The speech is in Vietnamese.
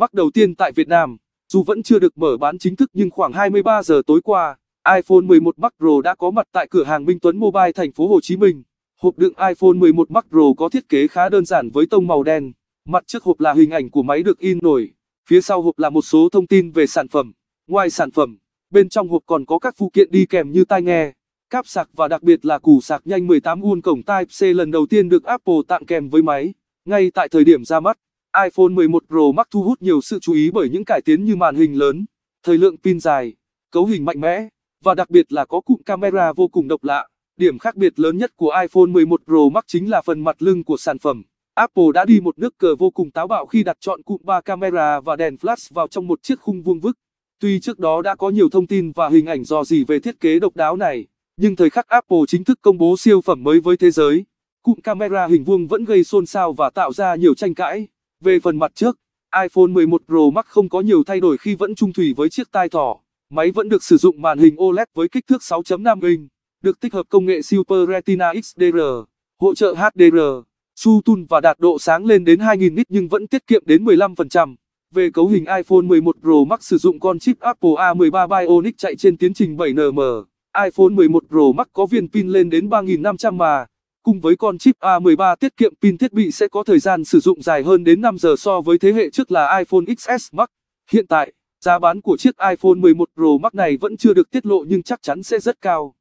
mắc đầu tiên tại Việt Nam. Dù vẫn chưa được mở bán chính thức nhưng khoảng 23 giờ tối qua, iPhone 11 Max Pro đã có mặt tại cửa hàng Minh Tuấn Mobile thành phố Hồ Chí Minh. Hộp đựng iPhone 11 Max Pro có thiết kế khá đơn giản với tông màu đen. Mặt trước hộp là hình ảnh của máy được in nổi, phía sau hộp là một số thông tin về sản phẩm. Ngoài sản phẩm, bên trong hộp còn có các phụ kiện đi kèm như tai nghe, cáp sạc và đặc biệt là củ sạc nhanh 18 w cổng Type C lần đầu tiên được Apple tặng kèm với máy. Ngay tại thời điểm ra mắt, iPhone 11 Pro Max thu hút nhiều sự chú ý bởi những cải tiến như màn hình lớn, thời lượng pin dài, cấu hình mạnh mẽ và đặc biệt là có cụm camera vô cùng độc lạ. Điểm khác biệt lớn nhất của iPhone 11 Pro Max chính là phần mặt lưng của sản phẩm. Apple đã đi một nước cờ vô cùng táo bạo khi đặt chọn cụm 3 camera và đèn flash vào trong một chiếc khung vuông vức. Tuy trước đó đã có nhiều thông tin và hình ảnh dò dỉ về thiết kế độc đáo này, nhưng thời khắc Apple chính thức công bố siêu phẩm mới với thế giới, cụm camera hình vuông vẫn gây xôn xao và tạo ra nhiều tranh cãi. Về phần mặt trước, iPhone 11 Pro Max không có nhiều thay đổi khi vẫn trung thủy với chiếc tai thỏ. Máy vẫn được sử dụng màn hình OLED với kích thước 6.5 inch, được tích hợp công nghệ Super Retina XDR, hỗ trợ HDR, su tun và đạt độ sáng lên đến 2000 nit nhưng vẫn tiết kiệm đến 15%. Về cấu hình iPhone 11 Pro Max sử dụng con chip Apple A13 Bionic chạy trên tiến trình 7nm. iPhone 11 Pro Max có viên pin lên đến 3500 mAh. Cùng với con chip A13 tiết kiệm pin thiết bị sẽ có thời gian sử dụng dài hơn đến 5 giờ so với thế hệ trước là iPhone XS Max. Hiện tại, giá bán của chiếc iPhone 11 Pro Max này vẫn chưa được tiết lộ nhưng chắc chắn sẽ rất cao.